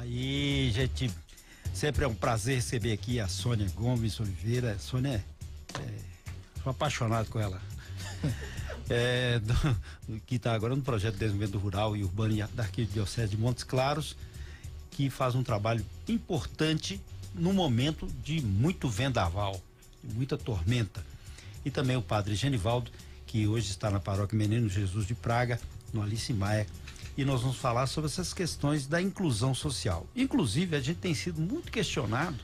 Aí, gente, sempre é um prazer receber aqui a Sônia Gomes Oliveira. Sônia, é, sou apaixonado com ela. é, do, que está agora no projeto de desenvolvimento rural e urbano da Arquidiocese de Montes Claros, que faz um trabalho importante no momento de muito vendaval, de muita tormenta. E também o padre Genivaldo, que hoje está na paróquia Menino Jesus de Praga, no Alice Maia, e nós vamos falar sobre essas questões da inclusão social. Inclusive, a gente tem sido muito questionado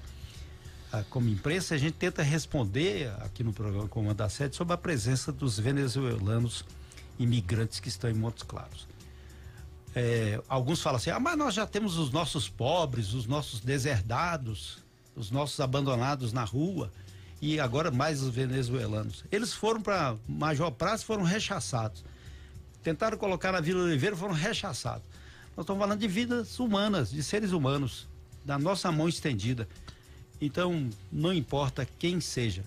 ah, como imprensa, a gente tenta responder aqui no programa Comando da Sede sobre a presença dos venezuelanos imigrantes que estão em Montes Claros. É, alguns falam assim: ah, mas nós já temos os nossos pobres, os nossos deserdados, os nossos abandonados na rua, e agora mais os venezuelanos. Eles foram para Major Praça e foram rechaçados tentaram colocar na Vila Oliveira foram rechaçados. Nós estamos falando de vidas humanas, de seres humanos, da nossa mão estendida. Então, não importa quem seja,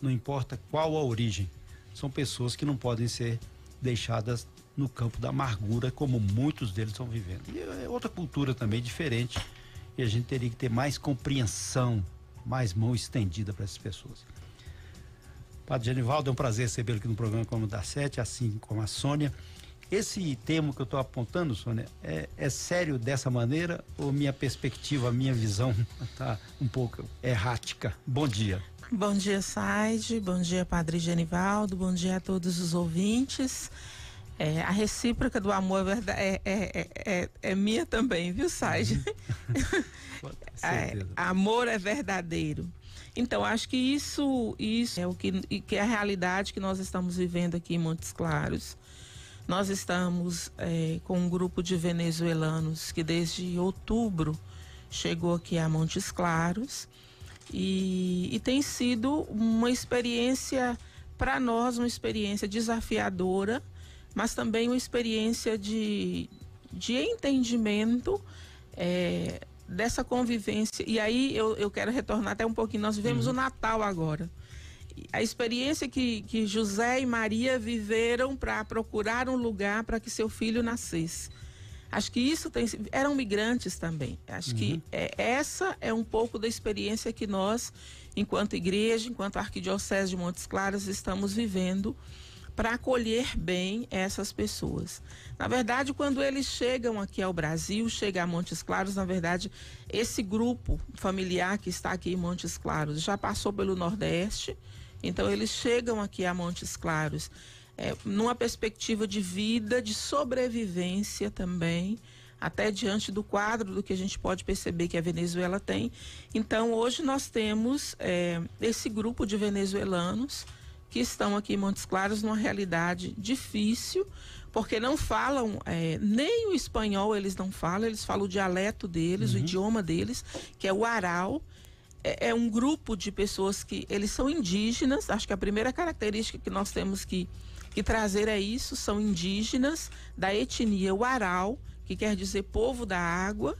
não importa qual a origem, são pessoas que não podem ser deixadas no campo da amargura, como muitos deles estão vivendo. E é outra cultura também diferente, e a gente teria que ter mais compreensão, mais mão estendida para essas pessoas. Padre Genivaldo, é um prazer recebê-lo aqui no programa Como da Sete, assim como a Sônia. Esse termo que eu estou apontando, Sônia, é, é, sério dessa maneira ou minha perspectiva, minha visão está um pouco errática? Bom dia. Bom dia, Said. Bom dia, Padre Genivaldo. Bom dia a todos os ouvintes. É, a recíproca do amor é, é é, é, é, é minha também, viu, Said? Uhum. amor é verdadeiro. Então, acho que isso, isso é o que, que é a realidade que nós estamos vivendo aqui em Montes Claros nós estamos é, com um grupo de venezuelanos que desde outubro chegou aqui a Montes Claros e, e tem sido uma experiência para nós, uma experiência desafiadora, mas também uma experiência de, de entendimento é, dessa convivência. E aí eu, eu quero retornar até um pouquinho. Nós vivemos uhum. o Natal agora a experiência que, que José e Maria viveram para procurar um lugar para que seu filho nascesse. Acho que isso tem. Eram migrantes também. Acho uhum. que é, essa é um pouco da experiência que nós, enquanto igreja, enquanto arquidiocese de Montes Claros, estamos vivendo para acolher bem essas pessoas. Na verdade, quando eles chegam aqui ao Brasil, chega a Montes Claros, na verdade, esse grupo familiar que está aqui em Montes Claros já passou pelo Nordeste então, eles chegam aqui a Montes Claros é, numa perspectiva de vida, de sobrevivência também, até diante do quadro do que a gente pode perceber que a Venezuela tem. Então, hoje nós temos é, esse grupo de venezuelanos que estão aqui em Montes Claros numa realidade difícil, porque não falam é, nem o espanhol, eles não falam, eles falam o dialeto deles, uhum. o idioma deles, que é o aral, é, é, um grupo de pessoas que eles são indígenas. Acho que a primeira característica que nós temos que, que trazer é isso: são indígenas da etnia Uarau, que quer dizer povo da água,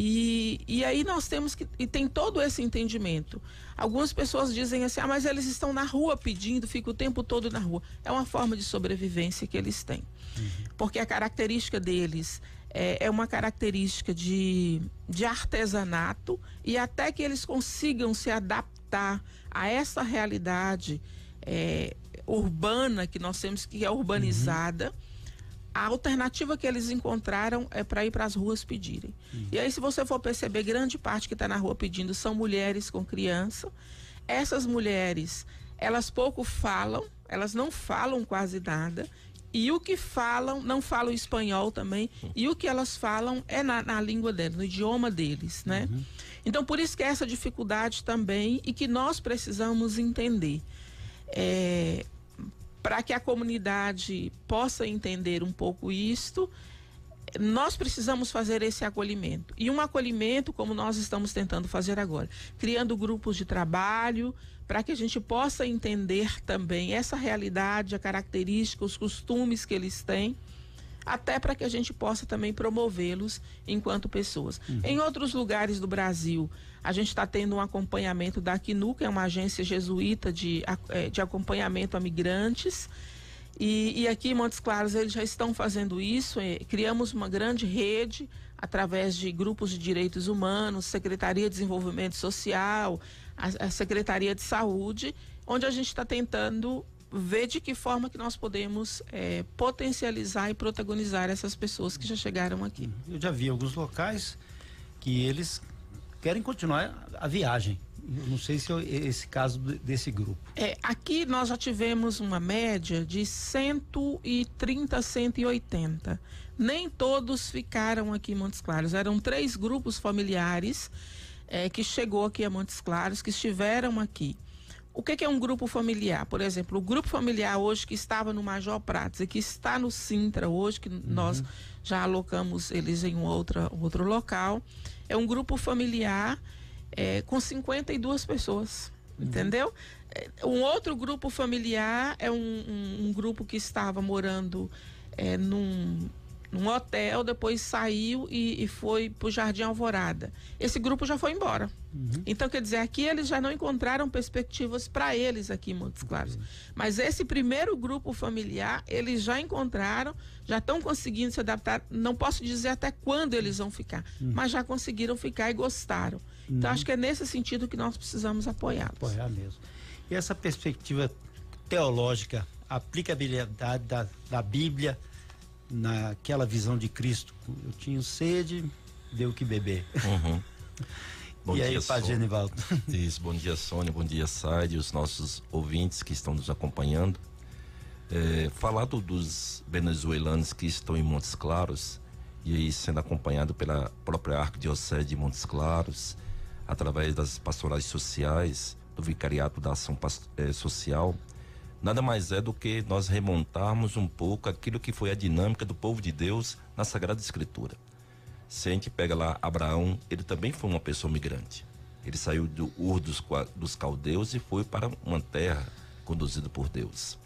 e, e aí nós temos que. E tem todo esse entendimento. Algumas pessoas dizem assim, ah, mas eles estão na rua pedindo, fica o tempo todo na rua. É uma forma de sobrevivência que eles têm. Uhum. Porque a característica deles é, é, uma característica de, de artesanato e até que eles consigam se adaptar a essa realidade é, urbana que nós temos, que é urbanizada. Uhum a alternativa que eles encontraram é para ir para as ruas pedirem. Uhum. E aí, se você for perceber, grande parte que está na rua pedindo são mulheres com criança. Essas mulheres, elas pouco falam, elas não falam quase nada. E o que falam, não falam espanhol também, e o que elas falam é na, na língua deles, no idioma deles, né? Uhum. Então, por isso que é essa dificuldade também, e que nós precisamos entender. É, para que a comunidade possa entender um pouco isto, nós precisamos fazer esse acolhimento. E um acolhimento como nós estamos tentando fazer agora, criando grupos de trabalho para que a gente possa entender também essa realidade, a característica, os costumes que eles têm até para que a gente possa também promovê-los enquanto pessoas. Uhum. Em outros lugares do Brasil, a gente está tendo um acompanhamento da Quinu, que é uma agência jesuíta de, é, de acompanhamento a migrantes. E, e, aqui em Montes Claros eles já estão fazendo isso. É, criamos uma grande rede através de grupos de direitos humanos, Secretaria de Desenvolvimento Social, a, a Secretaria de Saúde, onde a gente está tentando ver de que forma que nós podemos é, potencializar e protagonizar essas pessoas que já chegaram aqui. Uhum. Eu já vi alguns locais que eles querem continuar a viagem. não sei se é esse caso desse grupo. É, aqui nós já tivemos uma média de 130 a 180. Nem todos ficaram aqui em Montes Claros. Eram três grupos familiares é, que chegou aqui a Montes Claros, que estiveram aqui. O que, que, é um grupo familiar? Por exemplo, o grupo familiar hoje que estava no Major Prates e que está no Sintra hoje, que uhum. nós já alocamos eles em um outro outro local, é um grupo familiar é, com 52 pessoas. Uhum. Entendeu? É, um outro grupo familiar é um, um, um grupo que estava morando é, num num hotel, depois saiu e, e foi para o Jardim Alvorada. Esse grupo já foi embora. Uhum. Então, quer dizer, aqui eles já não encontraram perspectivas para eles aqui em Montes uhum. Claros. Uhum. Mas esse primeiro grupo familiar, eles já encontraram, já estão conseguindo se adaptar. Não posso dizer até quando eles vão ficar, uhum. mas já conseguiram ficar e gostaram. Então, uhum. acho que é nesse sentido que nós precisamos apoiá-los. Apoiar mesmo. E essa perspectiva teológica, aplicabilidade da, da Bíblia naquela visão de Cristo. Eu tinha sede, deu que beber. Uhum. Bom e dia, aí, Padre Genivaldo. Isso, bom dia, Sônia, bom dia, Saide, os nossos ouvintes que estão nos acompanhando. É, falado dos venezuelanos que estão em Montes Claros, e aí sendo acompanhado pela própria Arquidiocese de Montes Claros, através das pastorais sociais, do Vicariato da Ação é, Social, nada mais é do que nós remontarmos um pouco aquilo que foi a dinâmica do povo de Deus na Sagrada Escritura. Se a gente pega lá Abraão, ele também foi uma pessoa migrante. Ele saiu do Ur dos, dos Caldeus e foi para uma terra conduzida por Deus.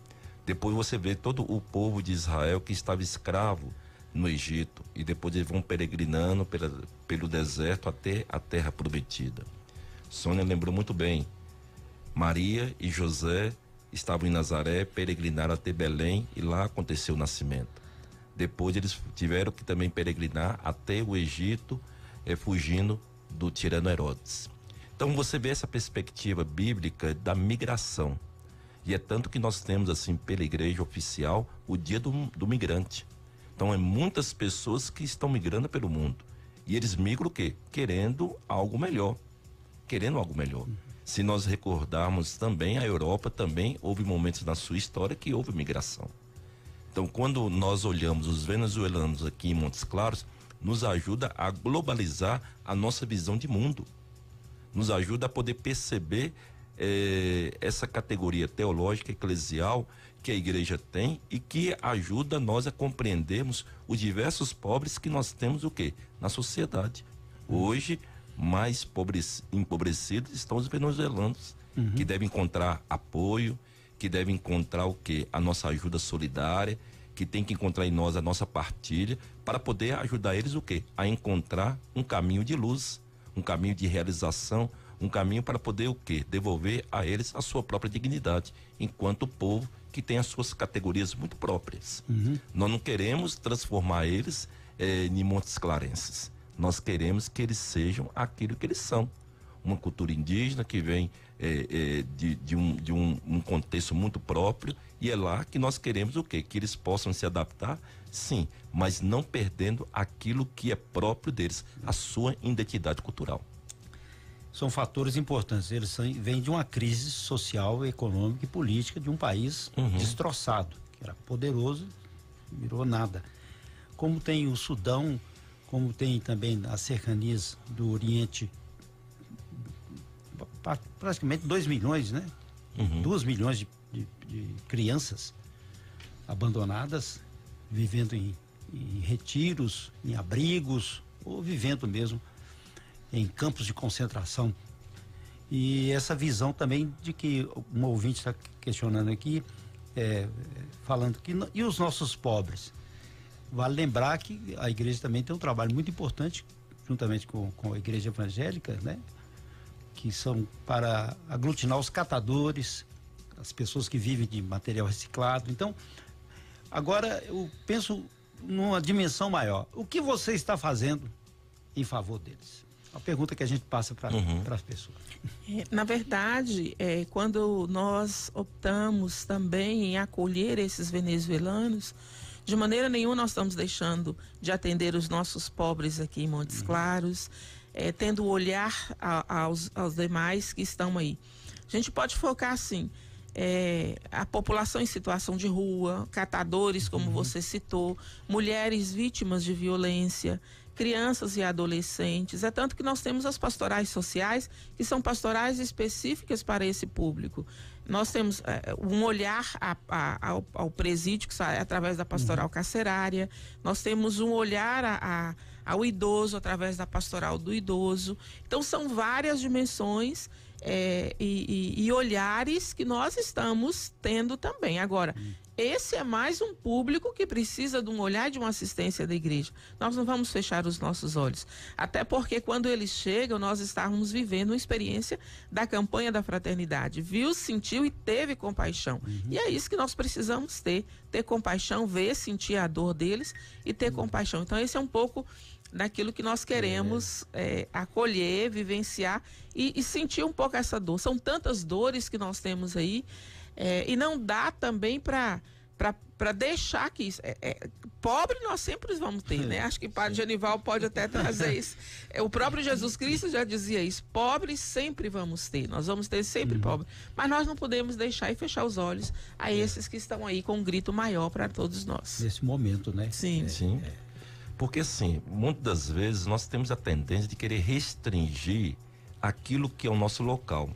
Depois você vê todo o povo de Israel que estava escravo no Egito e depois eles vão peregrinando pela, pelo deserto até a terra prometida. Sônia lembrou muito bem. Maria e José estavam em Nazaré, peregrinaram até Belém e lá aconteceu o nascimento. Depois eles tiveram que também peregrinar até o Egito, eh, fugindo do tirano Herodes. Então você vê essa perspectiva bíblica da migração. E é tanto que nós temos, assim, pela igreja oficial, o dia do, do migrante. Então é muitas pessoas que estão migrando pelo mundo. E eles migram o quê? Querendo algo melhor. Querendo algo melhor. Uhum. Se nós recordarmos também, a Europa também houve momentos na sua história que houve migração. Então, quando nós olhamos os venezuelanos aqui em Montes Claros, nos ajuda a globalizar a nossa visão de mundo. Nos ajuda a poder perceber eh, essa categoria teológica eclesial que a igreja tem e que ajuda nós a compreendermos os diversos pobres que nós temos o quê? Na sociedade. Hum. Hoje, mais empobrecidos estão os venezuelanos, uhum. que devem encontrar apoio, que devem encontrar o que? A nossa ajuda solidária, que tem que encontrar em nós a nossa partilha, para poder ajudar eles o quê? A encontrar um caminho de luz, um caminho de realização, um caminho para poder o quê? Devolver a eles a sua própria dignidade, enquanto povo que tem as suas categorias muito próprias. Uhum. Nós não queremos transformar eles eh, em Montes Clarenses. Nós queremos que eles sejam aquilo que eles são. Uma cultura indígena que vem é, é, de, de, um, de um, um, contexto muito próprio e é lá que nós queremos o quê? Que eles possam se adaptar, sim, mas não perdendo aquilo que é próprio deles, a sua identidade cultural. São fatores importantes. Eles são, vêm de uma crise social, econômica e política de um país uhum. destroçado, que era poderoso, virou nada. Como tem o Sudão, como tem também as cercanias do Oriente, praticamente 2 milhões, né? 2 uhum. milhões de, de, de, crianças abandonadas, vivendo em, em retiros, em abrigos, ou vivendo mesmo em campos de concentração. E essa visão também de que um ouvinte está questionando aqui, é, falando que. E os nossos pobres? Vale lembrar que a igreja também tem um trabalho muito importante, juntamente com, com a igreja evangélica, né? que são para aglutinar os catadores, as pessoas que vivem de material reciclado. Então, agora eu penso numa dimensão maior. O que você está fazendo em favor deles? É a pergunta que a gente passa para uhum. as pessoas. É, na verdade, é, quando nós optamos também em acolher esses venezuelanos, de maneira nenhuma nós estamos deixando de atender os nossos pobres aqui em Montes uhum. Claros, é, tendo olhar a, aos, aos demais que estão aí. A gente pode focar, assim é, a população em situação de rua, catadores, como uhum. você citou, mulheres vítimas de violência, crianças e adolescentes. É tanto que nós temos as pastorais sociais, que são pastorais específicas para esse público. Nós temos é, um olhar a, a, ao, ao, presídio, que sai através da pastoral uhum. carcerária, nós temos um olhar a, ao idoso, através da pastoral do idoso. Então, são várias dimensões. É, e, e, e, olhares que nós estamos tendo também. Agora, uhum. Esse é mais um público que precisa de um olhar de uma assistência da igreja. Nós não vamos fechar os nossos olhos. Até porque quando eles chegam, nós estávamos vivendo uma experiência da campanha da fraternidade. Viu, sentiu e teve compaixão. Uhum. E é isso que nós precisamos ter: ter compaixão, ver, sentir a dor deles e ter uhum. compaixão. Então, esse é um pouco daquilo que nós queremos é. É, acolher, vivenciar e, e sentir um pouco essa dor. São tantas dores que nós temos aí. É, e não dá também para para deixar que isso. É, é, pobre nós sempre vamos ter, né? Acho que Padre Genival pode até trazer isso. É, o próprio Jesus Cristo já dizia isso: pobres sempre vamos ter, nós vamos ter sempre uhum. pobre. Mas nós não podemos deixar e fechar os olhos a é. esses que estão aí com um grito maior para todos nós. Nesse momento, né? Sim. É, Sim. É. Porque, assim, muitas das vezes nós temos a tendência de querer restringir aquilo que é o nosso local.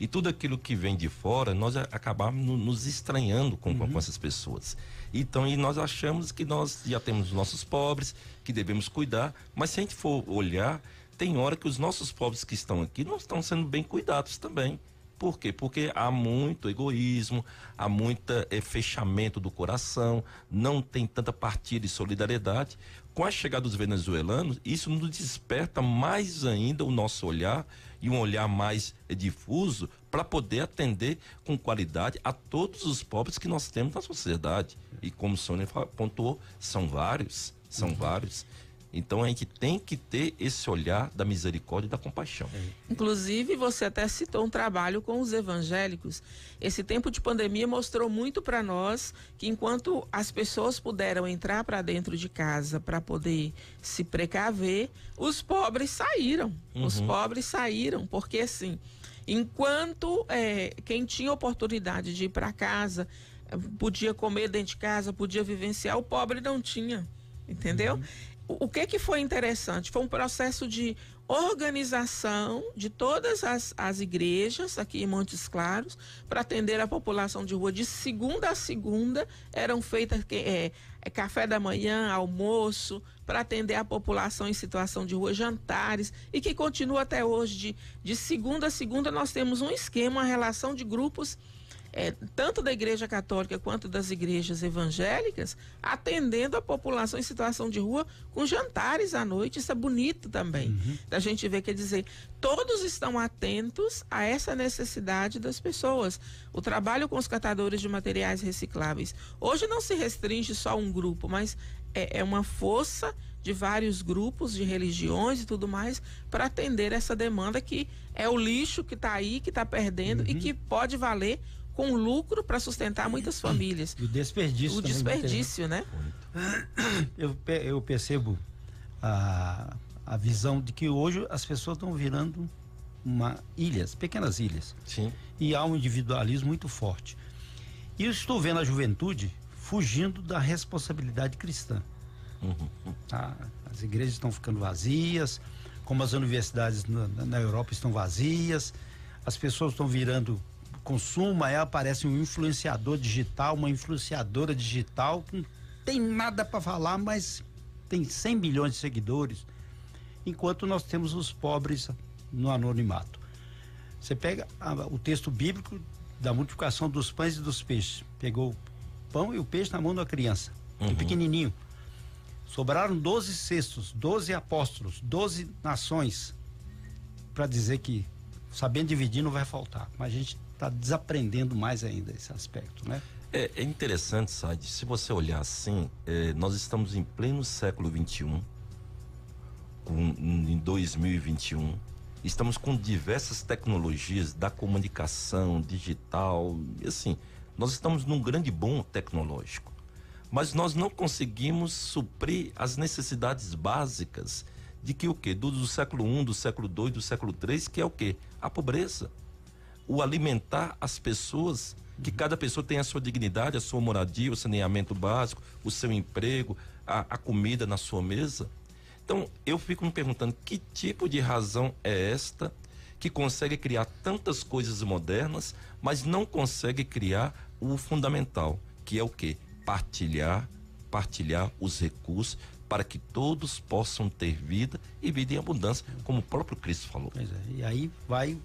E tudo aquilo que vem de fora, nós acabamos nos estranhando com, uhum. com essas pessoas. Então, e nós achamos que nós já temos os nossos pobres, que devemos cuidar, mas se a gente for olhar, tem hora que os nossos pobres que estão aqui não estão sendo bem cuidados também. Por quê? Porque há muito egoísmo, há muito é, eh, fechamento do coração, não tem tanta partida e solidariedade. Com a chegada dos venezuelanos, isso nos desperta mais ainda o nosso olhar e um olhar mais é, difuso para poder atender com qualidade a todos os pobres que nós temos na sociedade. E como Sônia pontuou, são vários, são uhum. vários. Então a gente tem que ter esse olhar da misericórdia e da compaixão. É. Inclusive, você até citou um trabalho com os evangélicos. Esse tempo de pandemia mostrou muito para nós que enquanto as pessoas puderam entrar para dentro de casa para poder se precaver, os pobres saíram. Uhum. Os pobres saíram, porque assim, enquanto é, quem tinha oportunidade de ir para casa eh, podia comer dentro de casa, podia vivenciar, o pobre não tinha entendeu? Uhum o que, que foi interessante? Foi um processo de organização de todas as, as igrejas aqui em Montes Claros para atender a população de rua. De segunda a segunda eram feitas é, é, café da manhã, almoço, para atender a população em situação de rua, jantares, e que continua até hoje. De, de segunda a segunda nós temos um esquema, uma relação de grupos é, tanto da Igreja Católica quanto das igrejas evangélicas, atendendo a população em situação de rua com jantares à noite. Isso é bonito também. Uhum. Da gente ver, quer dizer, todos estão atentos a essa necessidade das pessoas. O trabalho com os catadores de materiais recicláveis. Hoje não se restringe só a um grupo, mas é, é uma força de vários grupos, de religiões e tudo mais, para atender essa demanda que é o lixo que está aí, que está perdendo uhum. e que pode valer com lucro para sustentar muitas famílias. E o desperdício. O desperdício, né? Eu, eu percebo a, a visão de que hoje as pessoas estão virando uma ilhas, pequenas ilhas. Sim. E há um individualismo muito forte. E eu estou vendo a juventude fugindo da responsabilidade cristã. Uhum. Ah, as igrejas estão ficando vazias, como as universidades na, na Europa estão vazias, as pessoas estão virando consuma aí aparece um influenciador digital, uma influenciadora digital, que não tem nada para falar, mas tem 100 milhões de seguidores, enquanto nós temos os pobres no anonimato. Você pega a, o texto bíblico da multiplicação dos pães e dos peixes. Pegou o pão e o peixe na mão da criança, uhum. pequenininho. Sobraram 12 cestos, 12 apóstolos, 12 nações para dizer que sabendo dividir não vai faltar. Mas a gente está desaprendendo mais ainda esse aspecto, né? É, é interessante, Sade, se você olhar assim, é, nós estamos em pleno século XXI, com, em 2021, estamos com diversas tecnologias da comunicação digital, e assim, nós estamos num grande bom tecnológico, mas nós não conseguimos suprir as necessidades básicas de que o quê? Do, do século I, do século II, do século III, que é o quê? A pobreza o alimentar as pessoas, que cada pessoa tem a sua dignidade, a sua moradia, o saneamento básico, o seu emprego, a, a comida na sua mesa. Então, eu fico me perguntando que tipo de razão é esta que consegue criar tantas coisas modernas, mas não consegue criar o fundamental, que é o quê? Partilhar, partilhar os recursos para que todos possam ter vida e vida em abundância, como o próprio Cristo falou. Pois é, e aí vai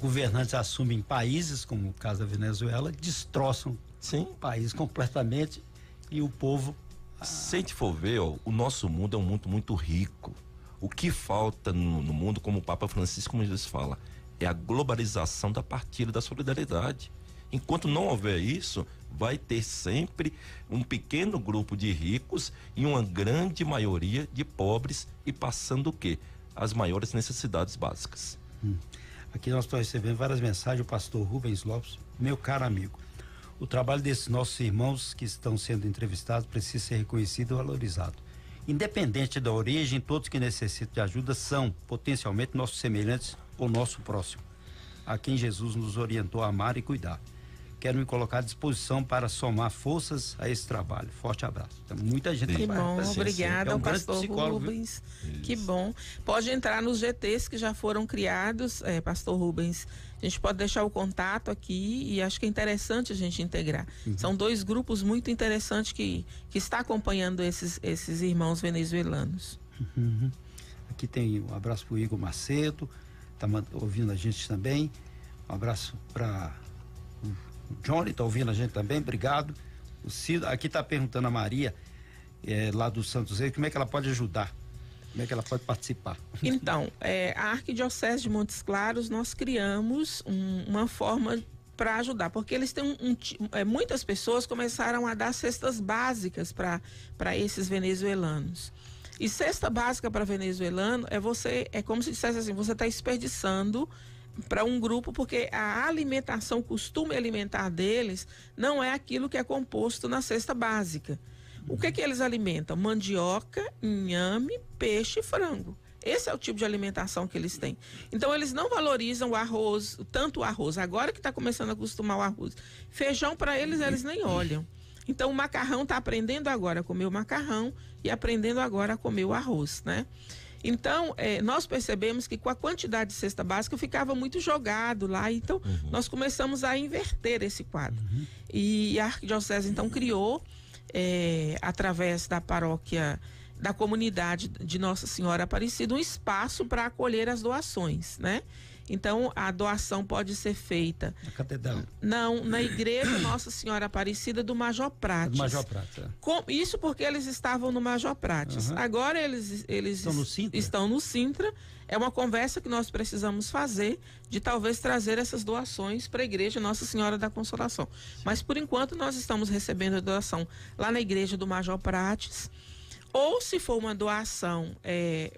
governantes assumem países, como o caso da Venezuela, destroçam Sim. o país completamente e o povo. Ah... Se a gente for ver, ó, o nosso mundo é um mundo muito rico. O que falta no, no mundo, como o Papa Francisco Jesus fala, é a globalização da partilha da solidariedade. Enquanto não houver isso, vai ter sempre um pequeno grupo de ricos e uma grande maioria de pobres e passando o quê? As maiores necessidades básicas. Hum. Aqui nós estamos recebendo várias mensagens, o pastor Rubens Lopes, meu caro amigo. O trabalho desses nossos irmãos que estão sendo entrevistados precisa ser reconhecido e valorizado. Independente da origem, todos que necessitam de ajuda são potencialmente nossos semelhantes ou nosso próximo. A quem Jesus nos orientou a amar e cuidar quero me colocar à disposição para somar forças a esse trabalho. Forte abraço. muita gente Que bom, obrigada é um ao pastor Rubens. Que bom. Pode entrar nos GTs que já foram criados, é, pastor Rubens. A gente pode deixar o contato aqui e acho que é interessante a gente integrar. Uhum. São dois grupos muito interessantes que, que está acompanhando esses, esses irmãos venezuelanos. Uhum. Aqui tem um abraço para o Igor Macedo, está ouvindo a gente também. Um abraço para o Johnny está ouvindo a gente também, obrigado. O aqui está perguntando a Maria, é, lá do Santos Reis, como é que ela pode ajudar? Como é que ela pode participar? Então, é, a Arquidiocese de Montes Claros, nós criamos um, uma forma para ajudar, porque eles têm um, um, é, muitas pessoas começaram a dar cestas básicas para esses venezuelanos. E cesta básica para venezuelano é você, é como se dissesse assim, você está desperdiçando para um grupo, porque a alimentação, o costume alimentar deles, não é aquilo que é composto na cesta básica. O que, que eles alimentam? Mandioca, inhame, peixe e frango. Esse é o tipo de alimentação que eles têm. Então, eles não valorizam o arroz, tanto o arroz, agora que está começando a acostumar o arroz. Feijão, para eles, eles nem olham. Então, o macarrão está aprendendo agora a comer o macarrão e aprendendo agora a comer o arroz, né? Então, é, nós percebemos que com a quantidade de cesta básica ficava muito jogado lá, então uhum. nós começamos a inverter esse quadro. Uhum. E a Arquidiocese então criou, é, através da paróquia da comunidade de Nossa Senhora Aparecida um espaço para acolher as doações, né? Então a doação pode ser feita na catedral. Não, na igreja Nossa Senhora Aparecida do Major Prates. Do Major Prates. É. Com, isso porque eles estavam no Major Prates. Uhum. Agora eles eles estão no, Sintra. estão no Sintra. É uma conversa que nós precisamos fazer de talvez trazer essas doações para a igreja Nossa Senhora da Consolação. Sim. Mas por enquanto nós estamos recebendo a doação lá na igreja do Major Prates ou se for uma doação é,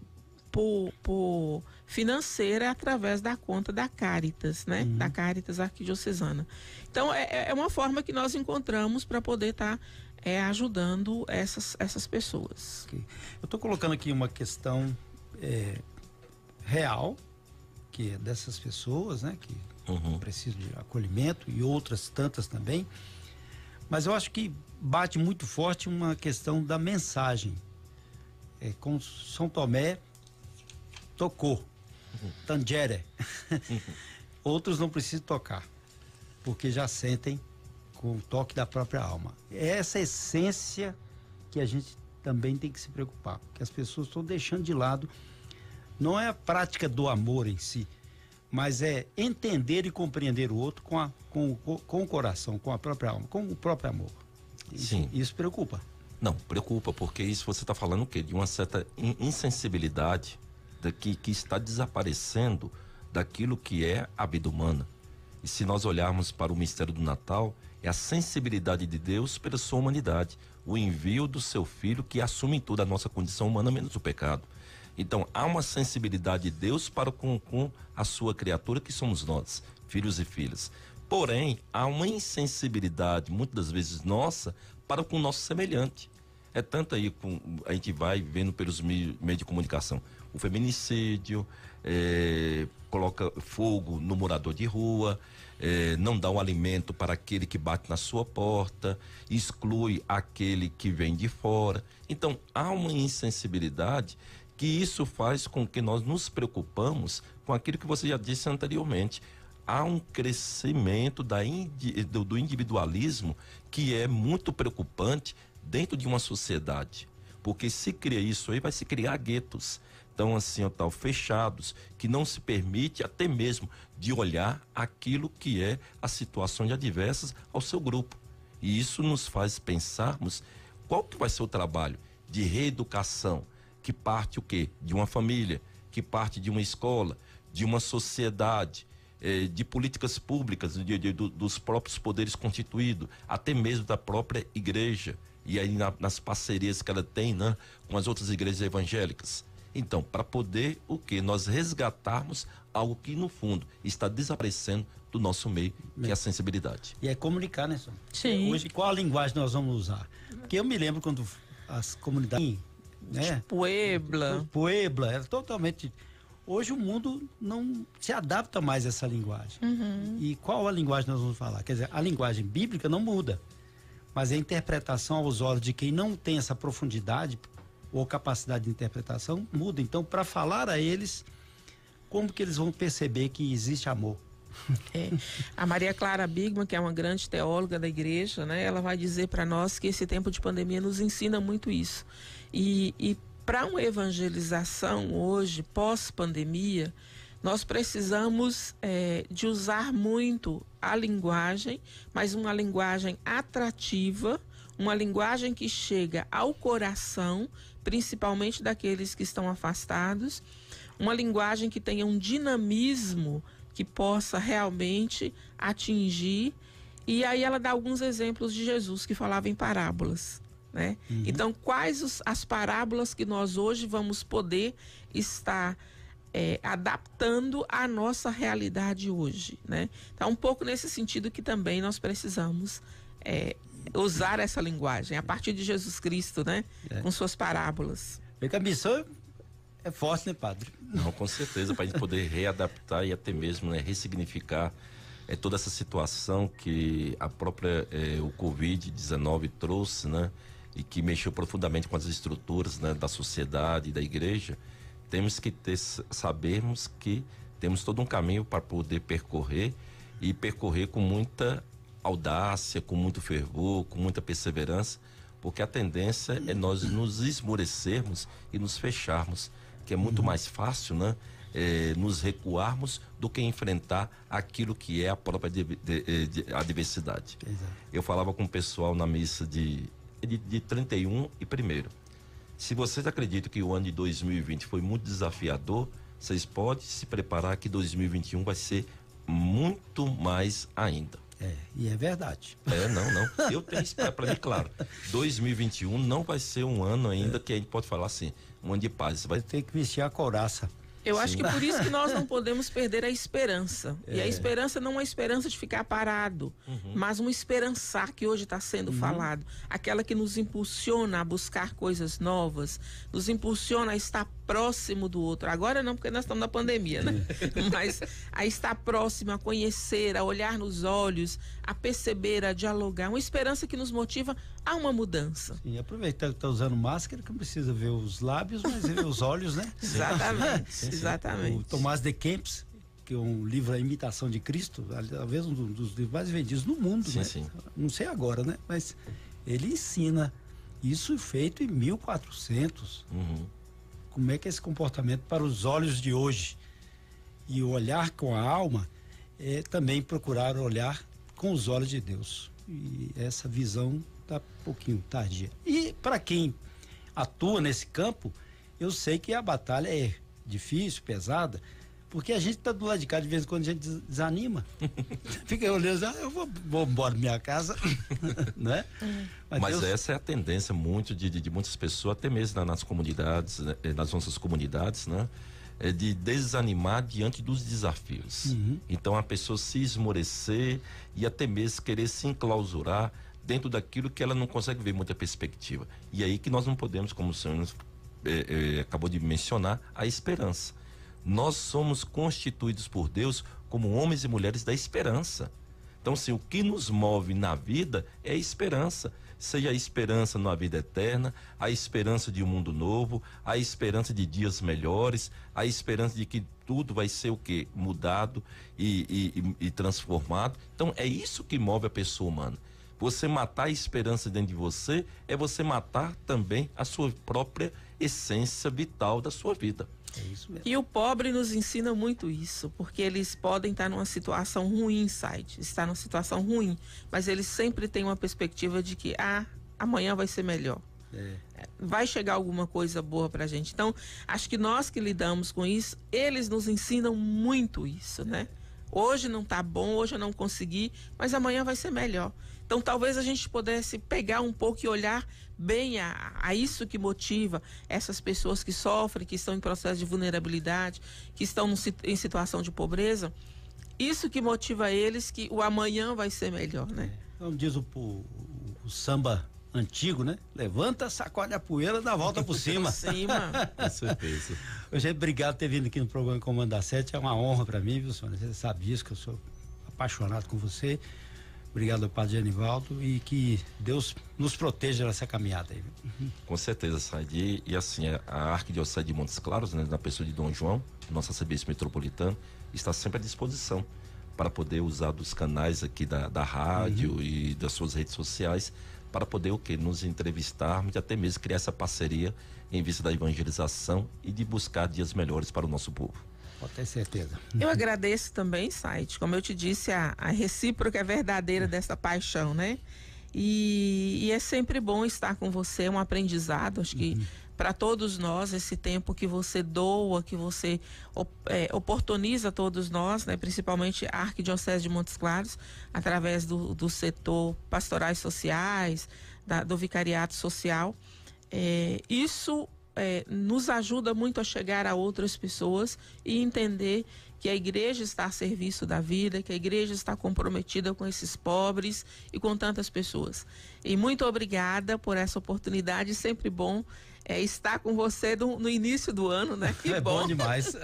por, por financeira através da conta da Caritas, né? Uhum. Da Caritas Arquidiocesana. Então é, é, é uma forma que nós encontramos para poder estar tá, é, ajudando essas, essas pessoas. Okay. Eu estou colocando aqui uma questão é, real que é dessas pessoas, né? Que uhum. precisam de acolhimento e outras tantas também. Mas eu acho que bate muito forte uma questão da mensagem é, com São Tomé tocou. Uhum. Tangere. Uhum. Outros não precisam tocar, porque já sentem com o toque da própria alma. É essa essência que a gente também tem que se preocupar, porque as pessoas estão deixando de lado. Não é a prática do amor em si, mas é entender e compreender o outro com, a, com, com o coração, com a própria alma, com o próprio amor. Isso, Sim. isso preocupa. Não, preocupa, porque isso você está falando o quê? De uma certa insensibilidade daqui, que está desaparecendo daquilo que é a vida humana. E se nós olharmos para o mistério do Natal, é a sensibilidade de Deus pela sua humanidade, o envio do seu filho que assume toda a nossa condição humana, menos o pecado. Então, há uma sensibilidade de Deus para com, com a sua criatura, que somos nós, filhos e filhas. Porém, há uma insensibilidade, muitas das vezes nossa, para com o nosso semelhante. É tanto aí, com, a gente vai vendo pelos meios meio de comunicação. O feminicídio, é, coloca fogo no morador de rua, é, não dá um alimento para aquele que bate na sua porta, exclui aquele que vem de fora. Então, há uma insensibilidade que isso faz com que nós nos preocupamos com aquilo que você já disse anteriormente. Há um crescimento da, do, do individualismo que é muito preocupante dentro de uma sociedade. Porque se cria isso aí, vai se criar guetos tão assim ou tal fechados que não se permite até mesmo de olhar aquilo que é a situação de adversas ao seu grupo. E isso nos faz pensarmos qual que vai ser o trabalho de reeducação que parte o quê? De uma família, que parte de uma escola, de uma sociedade, eh, de políticas públicas, de, de, do, dos próprios poderes constituídos, até mesmo da própria igreja e aí na, nas parcerias que ela tem, né, com as outras igrejas evangélicas. Então, para poder o que nós resgatarmos algo que no fundo está desaparecendo do nosso meio, que é a sensibilidade. E é comunicar, né, senhor? Sim. É, hoje qual a linguagem nós vamos usar? Porque eu me lembro quando as comunidades, né? Puebla. Puebla, era é totalmente Hoje o mundo não se adapta mais a essa linguagem. Uhum. E qual a linguagem nós vamos falar? Quer dizer, a linguagem bíblica não muda mas a interpretação aos olhos de quem não tem essa profundidade ou capacidade de interpretação muda. Então, para falar a eles, como que eles vão perceber que existe amor? É. A Maria Clara Bigman, que é uma grande teóloga da igreja, né, ela vai dizer para nós que esse tempo de pandemia nos ensina muito isso. E, e para uma evangelização hoje, pós-pandemia, nós precisamos é, de usar muito a linguagem, mas uma linguagem atrativa, uma linguagem que chega ao coração, principalmente daqueles que estão afastados, uma linguagem que tenha um dinamismo que possa realmente atingir. E aí ela dá alguns exemplos de Jesus que falava em parábolas. Né? Uhum. Então, quais os, as parábolas que nós hoje vamos poder estar é, adaptando à nossa realidade hoje, né? Então, um pouco nesse sentido que também nós precisamos é, usar essa linguagem a partir de Jesus Cristo, né? É. Com suas parábolas. Vem cá, é forte, né, padre? Não, com certeza, para a gente poder readaptar e até mesmo né, ressignificar é, toda essa situação que a própria é, o Covid-19 trouxe, né? E que mexeu profundamente com as estruturas né, da sociedade e da igreja temos que ter, sabermos que temos todo um caminho para poder percorrer e percorrer com muita audácia, com muito fervor, com muita perseverança, porque a tendência é nós nos esmorecermos e nos fecharmos, que é muito uhum. mais fácil, né? É, nos recuarmos do que enfrentar aquilo que é a própria de, de, eh, de, adversidade. Exato. Eu falava com o pessoal na missa de, de, de 31 e primeiro. Se vocês acreditam que o ano de 2020 foi muito desafiador, vocês podem se preparar que 2021 vai ser muito mais ainda. É, e é verdade. É, não, não. Eu tenho para mim, claro. 2021 não vai ser um ano ainda é. que a gente pode falar assim, um ano de paz. Você vai ter que vestir a couraça. Eu Sim. acho que por isso que nós não podemos perder a esperança. É. E a é. esperança não é a esperança de ficar parado, uhum. mas um esperançar que hoje está sendo uhum. falado. Aquela que nos impulsiona a buscar coisas novas, nos impulsiona a estar próximo do outro. Agora não, porque nós estamos na pandemia, né? É. mas a estar próximo, a conhecer, a olhar nos olhos, a perceber, a dialogar. Uma esperança que nos motiva a uma mudança. E aproveitar que está usando máscara, que não precisa ver os lábios, mas ver os olhos, né? Exatamente. Exatamente. O Tomás de Kempis, que é um livro A Imitação de Cristo, talvez um dos livros mais vendidos no mundo, sim, né? Sim. Não sei agora, né? Mas ele ensina isso feito em 1400. Uhum. Como é que é esse comportamento para os olhos de hoje? E o olhar com a alma é também procurar olhar com os olhos de Deus. E essa visão tá um pouquinho tardia. E para quem atua nesse campo, eu sei que a batalha é difícil, pesada, porque a gente está do lado de cá, de vez em quando a gente desanima. Fica olhando, ah, eu vou, vou embora da minha casa, né? Mas, Mas Deus... essa é a tendência muito de, de, de muitas pessoas, até mesmo nas comunidades, né? Eh, nas nossas comunidades, né? É de desanimar diante dos desafios. Uhum. Então a pessoa se esmorecer e até mesmo querer se enclausurar dentro daquilo que ela não consegue ver muita perspectiva. E é aí que nós não podemos, como o senhor é, é, acabou de mencionar, a esperança. Nós somos constituídos por Deus como homens e mulheres da esperança. Então, se assim, o que nos move na vida é a esperança, seja a esperança na vida eterna, a esperança de um mundo novo, a esperança de dias melhores, a esperança de que tudo vai ser o que mudado e, e, e transformado. Então, é isso que move a pessoa humana. Você matar a esperança dentro de você é você matar também a sua própria essência vital da sua vida. É isso mesmo. E o pobre nos ensina muito isso, porque eles podem estar numa situação ruim, site, estar numa situação ruim, mas eles sempre têm uma perspectiva de que ah, amanhã vai ser melhor. É. é. Vai chegar alguma coisa boa pra gente. Então, acho que nós que lidamos com isso, eles nos ensinam muito isso, é. né? Hoje não está bom, hoje eu não consegui, mas amanhã vai ser melhor. Então talvez a gente pudesse pegar um pouco e olhar bem a, a, isso que motiva essas pessoas que sofrem, que estão em processo de vulnerabilidade, que estão em situação de pobreza. Isso que motiva eles que o amanhã vai ser melhor, né? Como é. então, diz o, o, o samba antigo, né? Levanta, sacode a poeira, dá a volta por cima. cima. Com certeza. obrigado por ter vindo aqui no programa da Sete É uma honra para mim, viu, senhor? Você sabe disso, que eu sou apaixonado com você. Obrigado, Padre Anivaldo, e que Deus nos proteja nessa caminhada aí. Com certeza, Saidi. E assim, é, a Arquidiocese de Montes Claros, né, na pessoa de Dom João, nossa CBS metropolitana, está sempre à disposição para poder usar dos canais aqui da, da rádio uhum. e das suas redes sociais para poder o que nos entrevistarmos e até mesmo criar essa parceria em vista da evangelização e de buscar dias melhores para o nosso povo. Pode ter certeza. Eu agradeço também, site. Como eu te disse, a, a recíproca é verdadeira dessa paixão, né? E, e, é sempre bom estar com você, é um aprendizado. Acho que uhum para todos nós, esse tempo que você doa, que você é, oportuniza todos nós, né, principalmente a Arquidiocese de Montes Claros, através do, do setor pastorais sociais, da, do vicariato social. É, isso é, nos ajuda muito a chegar a outras pessoas e entender que a igreja está a serviço da vida, que a igreja está comprometida com esses pobres e com tantas pessoas. E muito obrigada por essa oportunidade, sempre bom é, estar com você do, no início do ano, né? Que é bom, bom demais.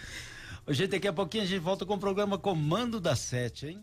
gente, daqui a pouquinho a gente volta com o programa Comando da Sete, hein?